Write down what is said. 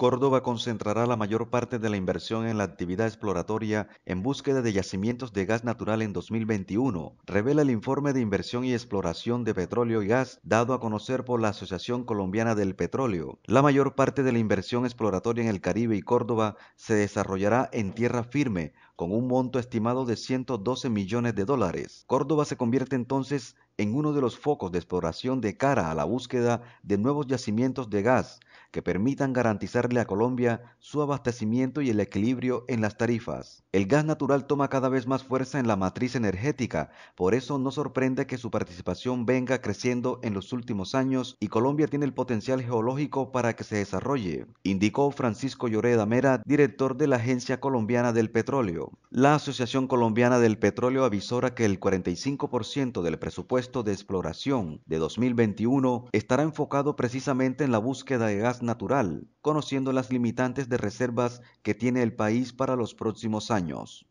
Córdoba concentrará la mayor parte de la inversión en la actividad exploratoria en búsqueda de yacimientos de gas natural en 2021, revela el informe de inversión y exploración de petróleo y gas dado a conocer por la Asociación Colombiana del Petróleo. La mayor parte de la inversión exploratoria en el Caribe y Córdoba se desarrollará en tierra firme, con un monto estimado de 112 millones de dólares. Córdoba se convierte entonces en uno de los focos de exploración de cara a la búsqueda de nuevos yacimientos de gas, que permitan garantizarle a Colombia su abastecimiento y el equilibrio en las tarifas. El gas natural toma cada vez más fuerza en la matriz energética, por eso no sorprende que su participación venga creciendo en los últimos años y Colombia tiene el potencial geológico para que se desarrolle, indicó Francisco Lloreda Mera, director de la Agencia Colombiana del Petróleo. La Asociación Colombiana del Petróleo avisora que el 45% del presupuesto de exploración de 2021 estará enfocado precisamente en la búsqueda de gas natural, conociendo las limitantes de reservas que tiene el país para los próximos años.